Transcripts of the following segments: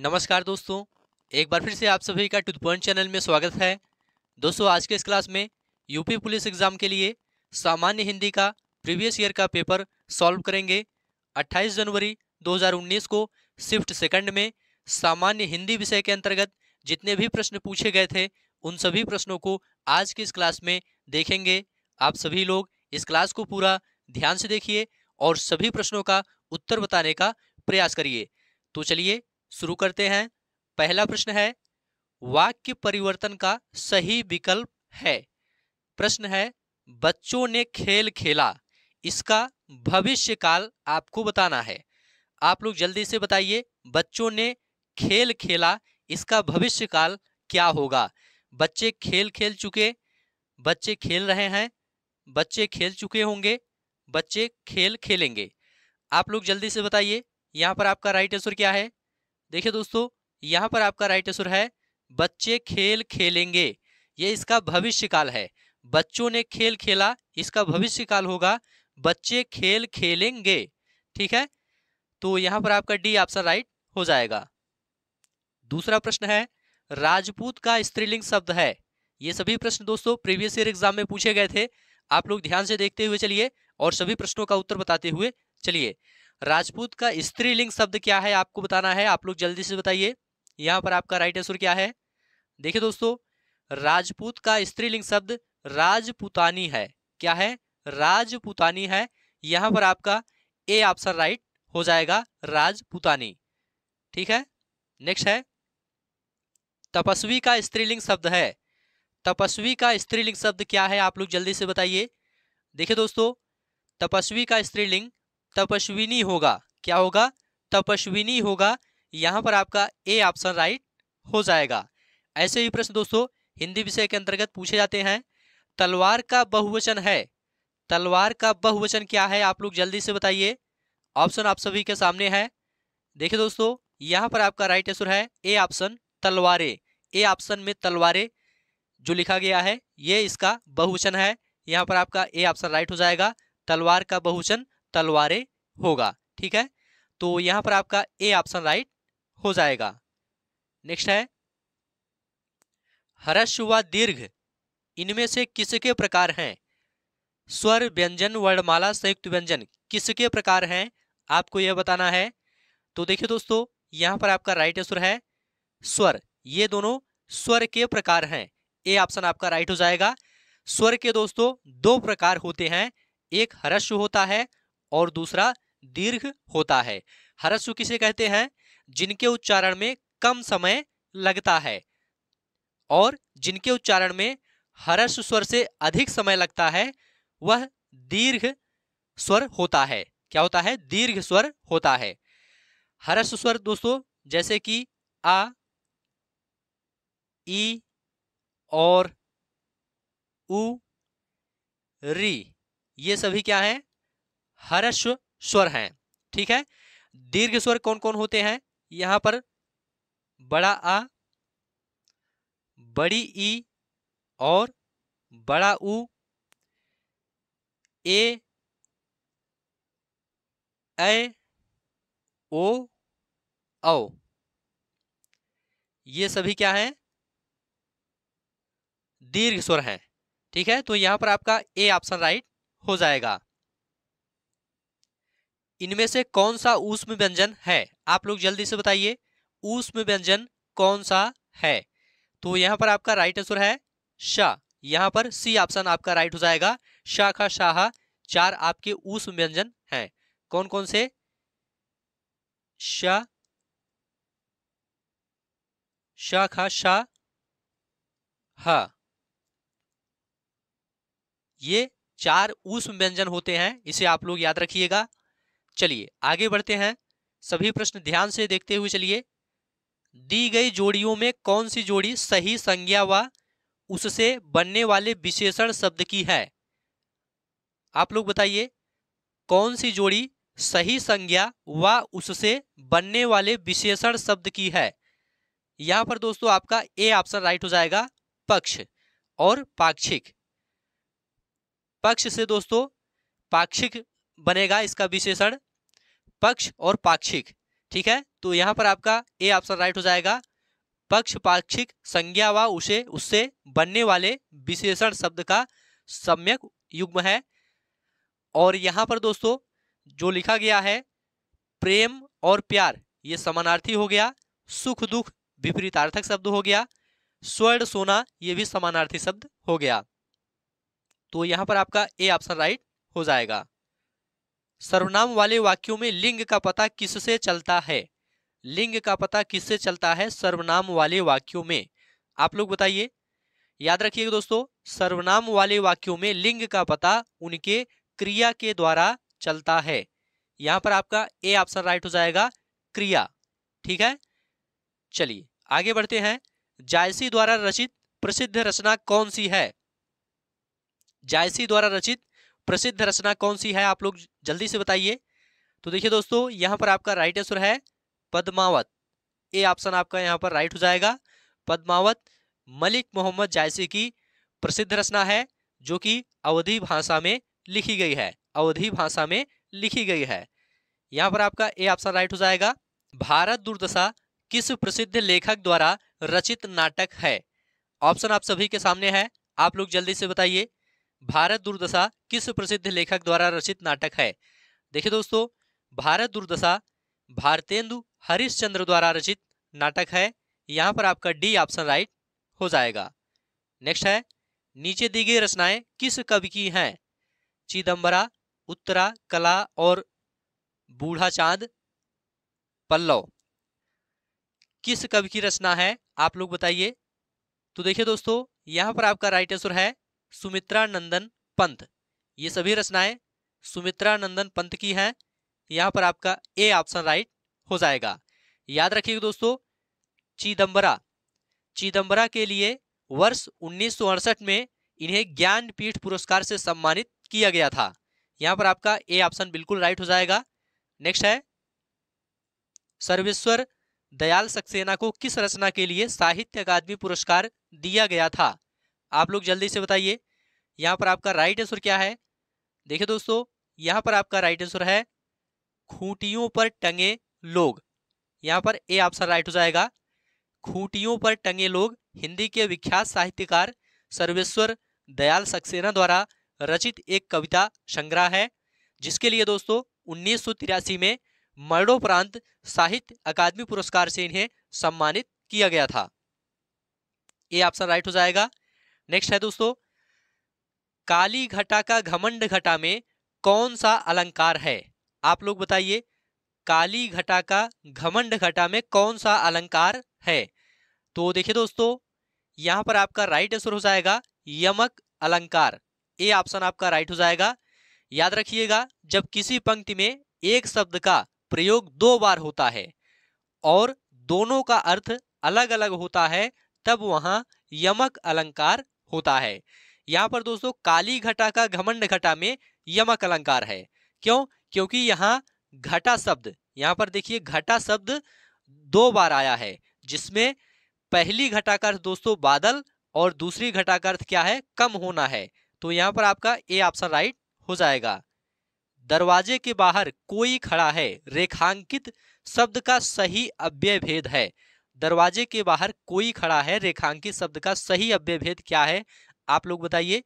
नमस्कार दोस्तों एक बार फिर से आप सभी का टू पॉइंट चैनल में स्वागत है दोस्तों आज के इस क्लास में यूपी पुलिस एग्ज़ाम के लिए सामान्य हिंदी का प्रीवियस ईयर का पेपर सॉल्व करेंगे 28 जनवरी 2019 को शिफ्ट सेकंड में सामान्य हिंदी विषय के अंतर्गत जितने भी प्रश्न पूछे गए थे उन सभी प्रश्नों को आज के इस क्लास में देखेंगे आप सभी लोग इस क्लास को पूरा ध्यान से देखिए और सभी प्रश्नों का उत्तर बताने का प्रयास करिए तो चलिए शुरू करते हैं पहला प्रश्न है वाक्य परिवर्तन का सही विकल्प है प्रश्न है बच्चों ने खेल खेला इसका भविष्य काल आपको बताना है आप लोग जल्दी से बताइए बच्चों ने खेल खेला इसका भविष्य काल क्या होगा बच्चे खेल खेल चुके बच्चे खेल रहे हैं बच्चे खेल चुके होंगे बच्चे खेल खेलेंगे आप लोग जल्दी से बताइए यहाँ पर आपका राइट आंसर क्या है देखिए दोस्तों यहाँ पर आपका राइट आंसर है बच्चे खेल खेलेंगे ये इसका काल है बच्चों ने खेल खेला इसका हम्म। भविष्य काल होगा बच्चे खेल खेलेंगे ठीक है तो यहाँ पर आपका डी ऑप्शन राइट हो जाएगा दूसरा प्रश्न है राजपूत का स्त्रीलिंग शब्द है ये सभी प्रश्न दोस्तों प्रीवियस ईयर एग्जाम में पूछे गए थे आप लोग ध्यान से देखते हुए चलिए और सभी प्रश्नों का उत्तर बताते हुए चलिए राजपूत का स्त्रीलिंग शब्द क्या है आपको बताना है आप लोग जल्दी से बताइए यहाँ पर आपका राइट आंसर क्या है देखिए दोस्तों राजपूत का स्त्रीलिंग शब्द राजपुतानी है क्या है राजपुतानी है यहाँ पर आपका ए ऑप्शन राइट हो जाएगा राजपुतानी ठीक है नेक्स्ट है तपस्वी का स्त्रीलिंग शब्द है तपस्वी का स्त्रीलिंग शब्द क्या है आप लोग जल्दी से बताइए देखिए दोस्तों तपस्वी का स्त्रीलिंग तपस्विनी होगा क्या होगा तपस्विनी होगा यहाँ पर आपका ए ऑप्शन राइट हो जाएगा ऐसे ही प्रश्न दोस्तों हिंदी विषय के अंतर्गत पूछे जाते हैं तलवार का बहुवचन है तलवार का बहुवचन क्या है आप लोग जल्दी से बताइए ऑप्शन आप सभी के सामने है देखिए दोस्तों यहाँ पर आपका राइट आंसर है ए ऑप्शन तलवारे ए ऑप्शन में तलवारे जो लिखा गया है ये इसका बहुवचन है यहाँ पर आपका ए ऑप्शन राइट हो जाएगा तलवार का बहुवचन तलवारें होगा ठीक है तो यहां पर आपका ए ऑप्शन राइट हो जाएगा नेक्स्ट है हरस व दीर्घ इनमें से किसके प्रकार हैं स्वर व्यंजन वर्णमाला संयुक्त व्यंजन किसके प्रकार हैं आपको यह बताना है तो देखिए दोस्तों यहां पर आपका राइट आंसर है स्वर ये दोनों स्वर के प्रकार हैं ए ऑप्शन आपका राइट हो जाएगा स्वर के दोस्तों दो प्रकार होते हैं एक हरस्व होता है और दूसरा दीर्घ होता है हरस्व किसे कहते हैं जिनके उच्चारण में कम समय लगता है और जिनके उच्चारण में हरस्व स्वर से अधिक समय लगता है वह दीर्घ स्वर होता है क्या होता है दीर्घ स्वर होता है हरस्व स्वर दोस्तों जैसे कि आ ई और उ री ये सभी क्या है हर्स्व स्वर हैं ठीक है दीर्घ स्वर कौन कौन होते हैं यहां पर बड़ा आ बड़ी ई और बड़ा ऊ ए ए ओ औ ये सभी क्या है दीर्घ स्वर हैं ठीक है तो यहां पर आपका ए ऑप्शन राइट हो जाएगा इनमें से कौन सा ऊष्म व्यंजन है आप लोग जल्दी से बताइए ऊष्म व्यंजन कौन सा है तो यहाँ पर आपका राइट आंसर है शाह यहाँ पर सी ऑप्शन आपका राइट हो जाएगा शाखा शाह चार आपके ऊष्म व्यंजन है कौन कौन से शाह शाखा शाह हा ये चार ऊष्म व्यंजन होते हैं इसे आप लोग याद रखिएगा चलिए आगे बढ़ते हैं सभी प्रश्न ध्यान से देखते हुए चलिए दी गई जोड़ियों में कौन सी जोड़ी सही संज्ञा व उससे बनने वाले विशेषण शब्द की है आप लोग बताइए कौन सी जोड़ी सही संज्ञा व उससे बनने वाले विशेषण शब्द की है यहां पर दोस्तों आपका ए ऑप्शन राइट हो जाएगा पक्ष और पाक्षिक पक्ष से दोस्तों पाक्षिक बनेगा इसका विशेषण पक्ष और पाक्षिक ठीक है तो यहाँ पर आपका ए ऑप्शन राइट हो जाएगा पक्ष पाक्षिक संज्ञा व उसे उससे बनने वाले विशेषण शब्द का सम्यक युग्म है और यहाँ पर दोस्तों जो लिखा गया है प्रेम और प्यार ये समानार्थी हो गया सुख दुख विपरीतार्थक शब्द हो गया स्वर्ण सोना ये भी समानार्थी शब्द हो गया तो यहाँ पर आपका ए ऑप्शन राइट हो जाएगा सर्वनाम वाले वाक्यों में लिंग का पता किससे चलता है लिंग का पता किससे चलता है सर्वनाम वाले वाक्यों में आप लोग बताइए याद रखिएगा दोस्तों सर्वनाम वाले वाक्यों में लिंग का पता उनके क्रिया के द्वारा चलता है यहां पर आपका ए ऑप्शन राइट हो जाएगा क्रिया ठीक है चलिए आगे बढ़ते हैं जायसी द्वारा रचित प्रसिद्ध रचना कौन सी है जायसी द्वारा रचित प्रसिद्ध रचना कौन सी है आप लोग जल्दी से बताइए तो देखिए दोस्तों यहाँ पर आपका राइट आंसर है पद्मावत ए ऑप्शन आपका यहाँ पर राइट हो जाएगा पद्मावत मलिक मोहम्मद जायसी की प्रसिद्ध रचना है जो कि अवधि भाषा में लिखी गई है अवधि भाषा में लिखी गई है यहाँ पर आपका ए ऑप्शन राइट हो जाएगा भारत दुर्दशा किस प्रसिद्ध लेखक द्वारा रचित नाटक है ऑप्शन आप सभी के सामने है आप लोग जल्दी से बताइए भारत दुर्दशा किस प्रसिद्ध लेखक द्वारा रचित नाटक है देखिए दोस्तों भारत दुर्दशा भारतेंदु हरिश्चंद्र द्वारा रचित नाटक है यहाँ पर आपका डी ऑप्शन राइट हो जाएगा नेक्स्ट है नीचे दी गई रचनाएं किस कवि की हैं चिदम्बरा उत्तरा कला और बूढ़ा चांद पल्लव किस कवि की रचना है आप लोग बताइए तो देखिए दोस्तों यहाँ पर आपका राइट आंसर है सुमित्रा नंदन पंत ये सभी रचनाएं सुमित्रा नंदन पंत की हैं यहाँ पर आपका ए ऑप्शन राइट हो जाएगा याद रखिएगा दोस्तों चिदम्बरा चिदम्बरा के लिए वर्ष उन्नीस में इन्हें ज्ञानपीठ पुरस्कार से सम्मानित किया गया था यहाँ पर आपका ए ऑप्शन बिल्कुल राइट हो जाएगा नेक्स्ट है सर्वेश्वर दयाल सक्सेना को किस रचना के लिए साहित्य अकादमी पुरस्कार दिया गया था आप लोग जल्दी से बताइए यहाँ पर आपका राइट आंसर क्या है देखिए दोस्तों यहाँ पर आपका राइट आंसर है खूंटियों पर टंगे लोग यहाँ पर ए ऑप्शन राइट हो जाएगा खूंटियों पर टंगे लोग हिंदी के विख्यात साहित्यकार सर्वेश्वर दयाल सक्सेना द्वारा रचित एक कविता संग्रह है जिसके लिए दोस्तों उन्नीस में मरणोपरांत साहित्य अकादमी पुरस्कार से इन्हें सम्मानित किया गया था ये ऑप्शन राइट हो जाएगा नेक्स्ट है दोस्तों काली घटा का घमंड घटा में कौन सा अलंकार है आप लोग बताइए काली घटा का घमंड घटा में कौन सा अलंकार है तो देखिए दोस्तों यहां पर आपका राइट आंसर हो जाएगा यमक अलंकार ए ऑप्शन आपका राइट हो जाएगा याद रखिएगा जब किसी पंक्ति में एक शब्द का प्रयोग दो बार होता है और दोनों का अर्थ अलग अलग होता है तब वहां यमक अलंकार होता है यहाँ पर दोस्तों काली घटा का घमंड घटा में यमक अलंकार है क्यों क्योंकि यहाँ घटा शब्द यहाँ पर देखिए घटा शब्द दो बार आया है जिसमें पहली घटा का अर्थ दोस्तों बादल और दूसरी घटा का अर्थ क्या है कम होना है तो यहाँ पर आपका ए ऑप्शन राइट हो जाएगा दरवाजे के बाहर कोई खड़ा है रेखांकित शब्द का सही अव्यय भेद है दरवाजे के बाहर कोई खड़ा है रेखांकित शब्द का सही अव्यभेद क्या है आप लोग बताइए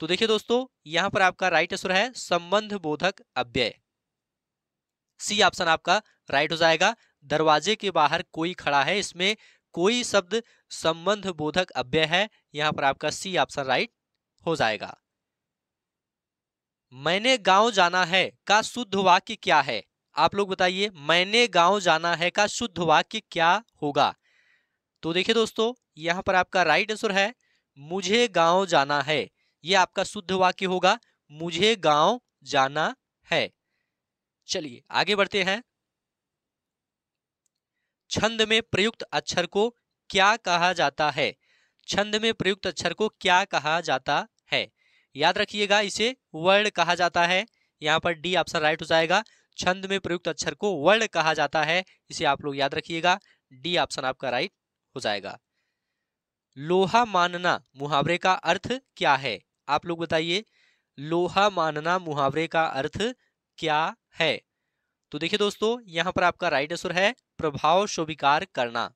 तो देखिए दोस्तों यहां पर आपका राइट आंसर है संबंध बोधक अव्यय सी ऑप्शन आपका राइट हो जाएगा दरवाजे के बाहर कोई खड़ा है इसमें कोई शब्द संबंध बोधक अव्यय है यहां पर आपका सी ऑप्शन राइट हो जाएगा मैंने गांव जाना है का शुद्ध वाक्य क्या है आप लोग बताइए मैंने गांव जाना है का शुद्ध वाक्य क्या होगा तो देखिए दोस्तों यहां पर आपका राइट आंसर है मुझे गांव जाना है ये आपका शुद्ध वाक्य होगा मुझे गांव जाना है चलिए आगे बढ़ते हैं छंद में प्रयुक्त अक्षर को क्या कहा जाता है छंद में प्रयुक्त अक्षर को क्या कहा जाता है याद रखिएगा इसे वर्ड कहा जाता है यहां पर डी ऑप्शन राइट हो जाएगा छंद में प्रयुक्त अक्षर को वर्ण कहा जाता है इसे आप लोग याद रखिएगा डी ऑप्शन आपका राइट हो जाएगा लोहा मानना मुहावरे का अर्थ क्या है आप लोग बताइए लोहा मानना मुहावरे का अर्थ क्या है तो देखिए दोस्तों यहां पर आपका राइट आंसर है प्रभाव स्वीकार करना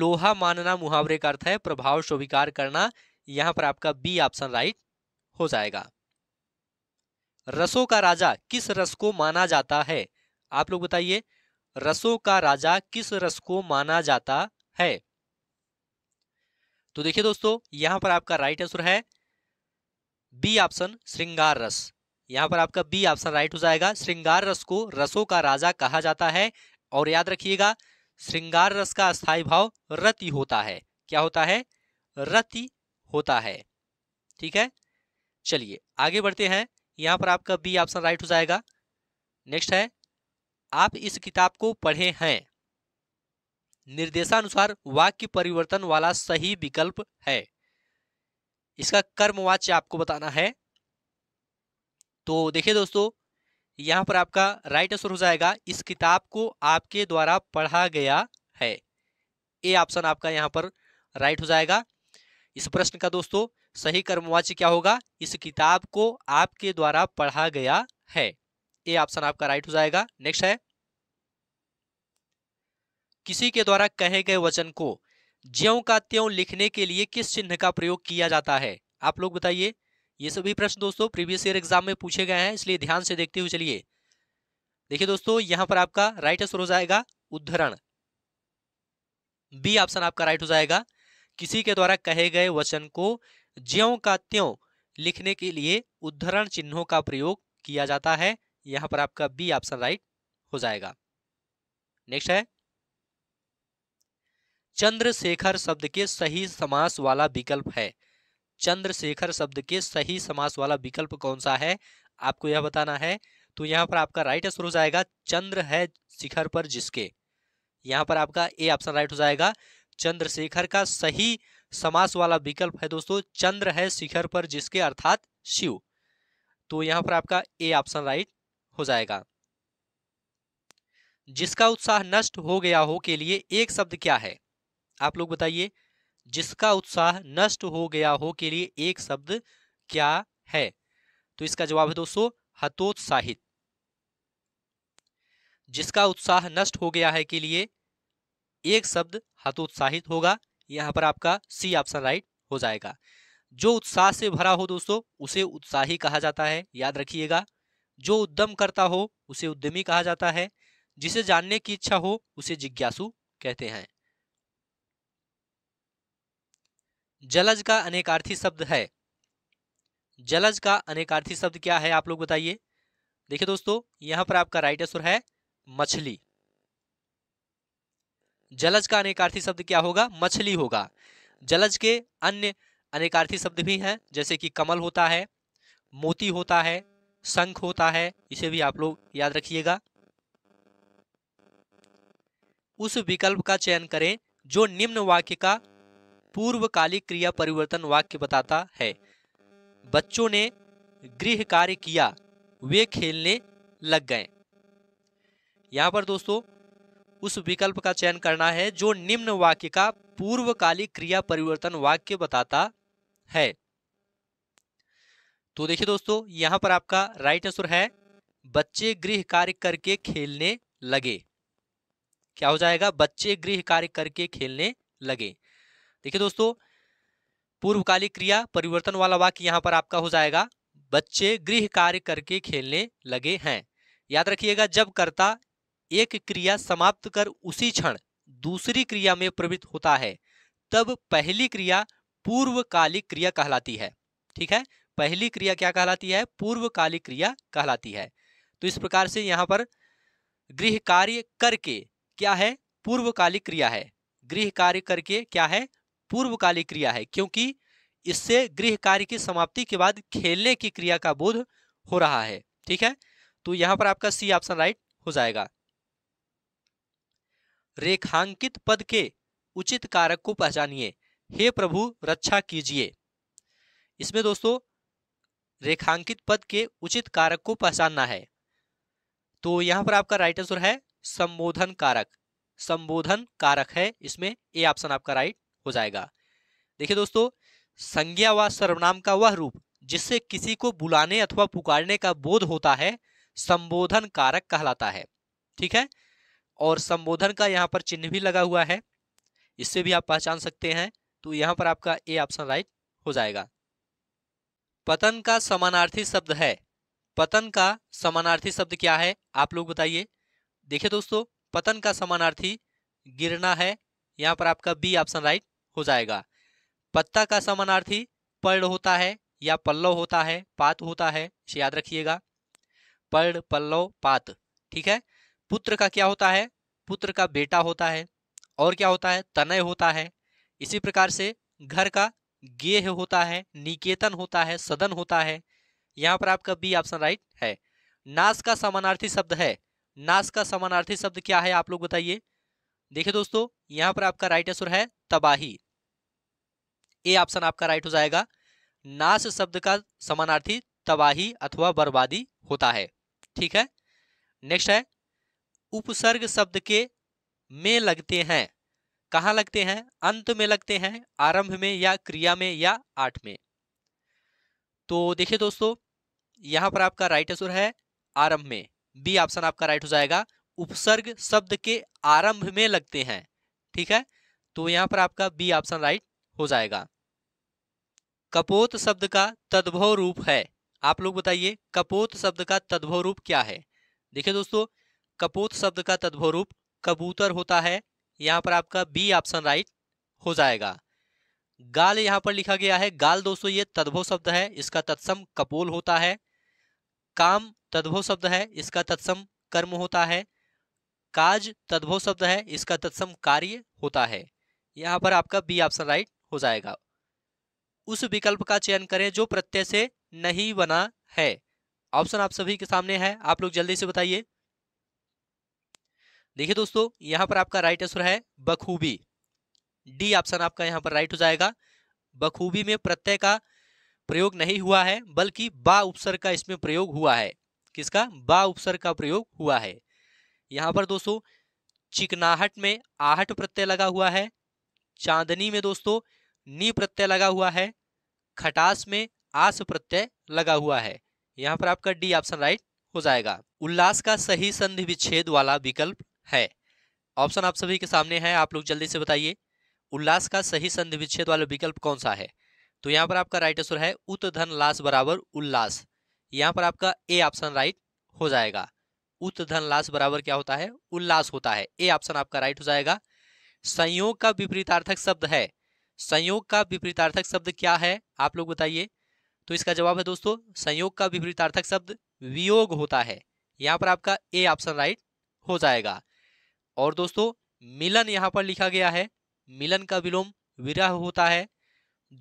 लोहा मानना मुहावरे का अर्थ है प्रभाव स्वीकार करना यहां पर आपका बी ऑप्शन राइट हो जाएगा रसों का राजा किस रस को माना जाता है आप लोग बताइए रसों का राजा किस रस को माना जाता है तो देखिए दोस्तों यहां पर आपका राइट आंसर है बी ऑप्शन श्रृंगार रस यहां पर आपका बी ऑप्शन राइट हो जाएगा श्रृंगार रस को रसों का राजा कहा जाता है और याद रखिएगा श्रृंगार रस का स्थायी भाव रति होता है क्या होता है रति होता है ठीक है चलिए आगे बढ़ते हैं यहाँ पर आपका बी ऑप्शन राइट हो जाएगा नेक्स्ट है आप इस किताब को पढ़े हैं निर्देशानुसार वाक्य परिवर्तन वाला सही विकल्प है इसका कर्मवाच्य आपको बताना है तो देखिए दोस्तों यहां पर आपका राइट आंसर हो जाएगा इस किताब को आपके द्वारा पढ़ा गया है ए ऑप्शन आपका यहां पर राइट हो जाएगा इस प्रश्न का दोस्तों सही कर्मवाच्य क्या होगा इस किताब को आपके द्वारा पढ़ा गया है ए ऑप्शन आपका राइट हो जाएगा नेक्स्ट है किसी के द्वारा कहे गए वचन को ज्यों का त्यों लिखने के लिए किस चिन्ह का प्रयोग किया जाता है आप लोग बताइए ये सभी प्रश्न दोस्तों प्रीवियस ईयर एग्जाम में पूछे गए हैं इसलिए ध्यान से देखते हुए चलिए देखिए दोस्तों यहां पर आपका राइट आंसर हो जाएगा उद्धरण बी ऑप्शन आपका राइट हो जाएगा किसी के द्वारा कहे गए वचन को ज्यों का त्यों लिखने के लिए उद्धरण चिन्हों का प्रयोग किया जाता है यहां पर आपका बी ऑप्शन राइट हो जाएगा नेक्स्ट है चंद्रशेखर शब्द के सही समास वाला विकल्प है चंद्रशेखर शब्द के सही समास वाला विकल्प कौन सा है आपको यह बताना है तो यहां पर आपका राइट आंसर हो जाएगा चंद्र है शिखर पर जिसके यहां पर आपका ए ऑप्शन राइट हो जाएगा चंद्रशेखर का सही समास वाला विकल्प है दोस्तों चंद्र है शिखर पर जिसके अर्थात शिव तो यहां पर आपका ए ऑप्शन राइट हो जाएगा जिसका उत्साह नष्ट हो गया हो के लिए एक शब्द क्या है आप लोग बताइए जिसका उत्साह नष्ट हो गया हो के लिए एक शब्द क्या है तो इसका जवाब है दोस्तों हतोत्साहित जिसका उत्साह नष्ट हो गया है के लिए एक शब्द हतोत्साहित होगा यहाँ पर आपका सी ऑप्शन राइट हो जाएगा जो उत्साह से भरा हो दोस्तों उसे उत्साही कहा जाता है याद रखिएगा जो उद्यम करता हो उसे उद्यमी कहा जाता है जिसे जानने की इच्छा हो उसे जिज्ञासु कहते हैं जलज का अनेकार्थी शब्द है जलज का अनेकार्थी शब्द क्या है आप लोग बताइए देखिए दोस्तों यहां पर आपका राइट आंसर है मछली जलज का अनेकार्थी शब्द क्या होगा मछली होगा जलज के अन्य अनेकार्थी शब्द भी हैं जैसे कि कमल होता है मोती होता है शंख होता है इसे भी आप लोग याद रखिएगा उस विकल्प का चयन करें जो निम्न वाक्य का पूर्वकालिक क्रिया परिवर्तन वाक्य बताता है बच्चों ने गृह कार्य किया वे खेलने लग गए यहां पर दोस्तों उस विकल्प का चयन करना है जो निम्न वाक्य का पूर्वकाली क्रिया परिवर्तन वाक्य बताता है तो देखिए दोस्तों यहां पर आपका राइट आंसर है बच्चे गृह कार्य करके खेलने लगे क्या हो जाएगा बच्चे गृह कार्य करके खेलने लगे देखिए दोस्तों पूर्वकाली क्रिया परिवर्तन वाला वाक्य यहां पर आपका हो जाएगा बच्चे गृह कार्य करके खेलने लगे हैं याद रखिएगा जब कर्ता एक क्रिया समाप्त कर उसी क्षण दूसरी क्रिया में प्रवृत्त होता है तब पहली क्रिया पूर्वकालिक क्रिया कहलाती है ठीक है पहली क्रिया क्या कहलाती है पूर्वकालिक क्रिया कहलाती है तो इस प्रकार से यहाँ पर गृह कार्य करके क्या है पूर्वकालिक क्रिया है गृह कार्य करके क्या है पूर्वकालिक क्रिया है क्योंकि इससे गृह कार्य की समाप्ति के बाद खेलने की क्रिया का बोध हो रहा है ठीक है तो यहाँ पर आपका सी ऑप्शन राइट हो जाएगा रेखांकित पद के उचित कारक को पहचानिए हे प्रभु रक्षा कीजिए इसमें दोस्तों रेखांकित पद के उचित कारक को पहचानना है तो यहां पर आपका राइट आंसर है संबोधन कारक संबोधन कारक है इसमें ए ऑप्शन आपका राइट हो जाएगा देखिए दोस्तों संज्ञा व सर्वनाम का वह रूप जिससे किसी को बुलाने अथवा पुकारने का बोध होता है संबोधन कारक कहलाता है ठीक है और संबोधन का यहाँ पर चिन्ह भी लगा हुआ है इससे भी आप पहचान सकते हैं तो यहाँ पर आपका ए ऑप्शन राइट हो जाएगा पतन का समानार्थी शब्द है पतन का समानार्थी शब्द क्या है आप लोग बताइए देखिए दोस्तों पतन का समानार्थी गिरना है यहाँ पर आपका बी ऑप्शन राइट हो जाएगा पत्ता का समानार्थी पर्ड होता है या पल्लव होता है पात होता है याद रखिएगा पर्ड पल्लव पात ठीक है पुत्र का क्या होता है पुत्र का बेटा होता है और क्या होता है तनय होता है इसी प्रकार से घर का गेह होता है निकेतन होता है सदन होता है यहाँ पर आपका बी ऑप्शन राइट है नाश का समानार्थी शब्द है नास का समानार्थी शब्द क्या है आप लोग बताइए देखिए दोस्तों यहाँ पर आपका राइट आंसर है तबाही ए ऑप्शन आपका राइट हो जाएगा नाश शब्द का समानार्थी तबाही अथवा बर्बादी होता है ठीक है नेक्स्ट है उपसर्ग शब्द के में लगते हैं कहाँ लगते हैं अंत में लगते हैं आरंभ में या क्रिया में या आठ में तो देखिए दोस्तों यहां पर आपका राइट आंसर है आरंभ में बी ऑप्शन आपका राइट हो जाएगा उपसर्ग शब्द के आरंभ में लगते हैं ठीक है तो यहां पर आपका बी ऑप्शन राइट हो जाएगा कपोत शब्द का तद्भव रूप है आप लोग बताइए कपोत शब्द का तद्भव रूप क्या है देखिए दोस्तों कपूत शब्द का तद्भव रूप कबूतर होता है यहाँ पर आपका बी ऑप्शन राइट हो जाएगा गाल यहाँ पर लिखा गया है गाल दोस्तों ये तद्भव शब्द है इसका तत्सम कपोल होता है काम तद्भव शब्द है इसका तत्सम कर्म होता है काज तद्भव शब्द है इसका तत्सम कार्य होता है यहाँ पर आपका बी ऑप्शन राइट हो जाएगा उस विकल्प का चयन करें जो प्रत्यय से नहीं बना है ऑप्शन आप सभी के सामने है आप लोग जल्दी से बताइए देखिए दोस्तों यहाँ पर आपका राइट आंसर है बखूबी डी ऑप्शन आपका यहाँ पर राइट हो जाएगा बखूबी में प्रत्यय का प्रयोग नहीं हुआ है बल्कि बा उपसर का इसमें प्रयोग हुआ है किसका बा उपसर का प्रयोग हुआ है यहाँ पर दोस्तों चिकनाहट में आहट प्रत्यय लगा हुआ है चांदनी में दोस्तों नी प्रत्यय लगा हुआ है खटास में आस प्रत्यय लगा हुआ है यहाँ पर आपका डी ऑप्शन राइट हो जाएगा उल्लास का सही संधि विच्छेद वाला विकल्प है ऑप्शन आप सभी के सामने है आप लोग जल्दी से बताइए उल्लास का सही संधि विच्छेद वाला विकल्प कौन सा है तो यहाँ पर आपका राइट आंसर है उत धन लाश बराबर उल्लास यहाँ पर आपका ए ऑप्शन राइट हो जाएगा उत धन लाश बराबर क्या होता है उल्लास होता है ए ऑप्शन आपका राइट हो जाएगा संयोग का विपरीतार्थक शब्द है संयोग का विपरीतार्थक शब्द क्या है आप लोग बताइए तो इसका जवाब है दोस्तों संयोग का विपरीतार्थक शब्द वियोग होता है यहाँ पर आपका ए ऑप्शन राइट हो जाएगा और दोस्तों मिलन यहाँ पर लिखा गया है मिलन का विलोम विरह होता है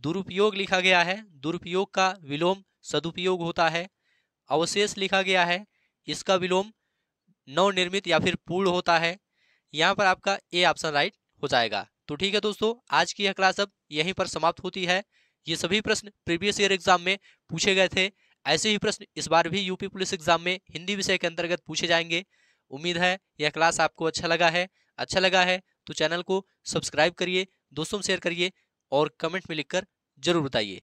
दुरुपयोग लिखा गया है दुरुपयोग का विलोम सदुपयोग होता है अवशेष लिखा गया है इसका विलोम नवनिर्मित या फिर पूर्ण होता है यहाँ पर आपका ए ऑप्शन राइट हो जाएगा तो ठीक है दोस्तों आज की यह क्लास अब यहीं पर समाप्त होती है ये सभी प्रश्न प्रीवियस ईयर एग्जाम में पूछे गए थे ऐसे ही प्रश्न इस बार भी यूपी पुलिस एग्जाम में हिंदी विषय के अंतर्गत पूछे जाएंगे उम्मीद है यह क्लास आपको अच्छा लगा है अच्छा लगा है तो चैनल को सब्सक्राइब करिए दोस्तों में शेयर करिए और कमेंट में लिखकर जरूर बताइए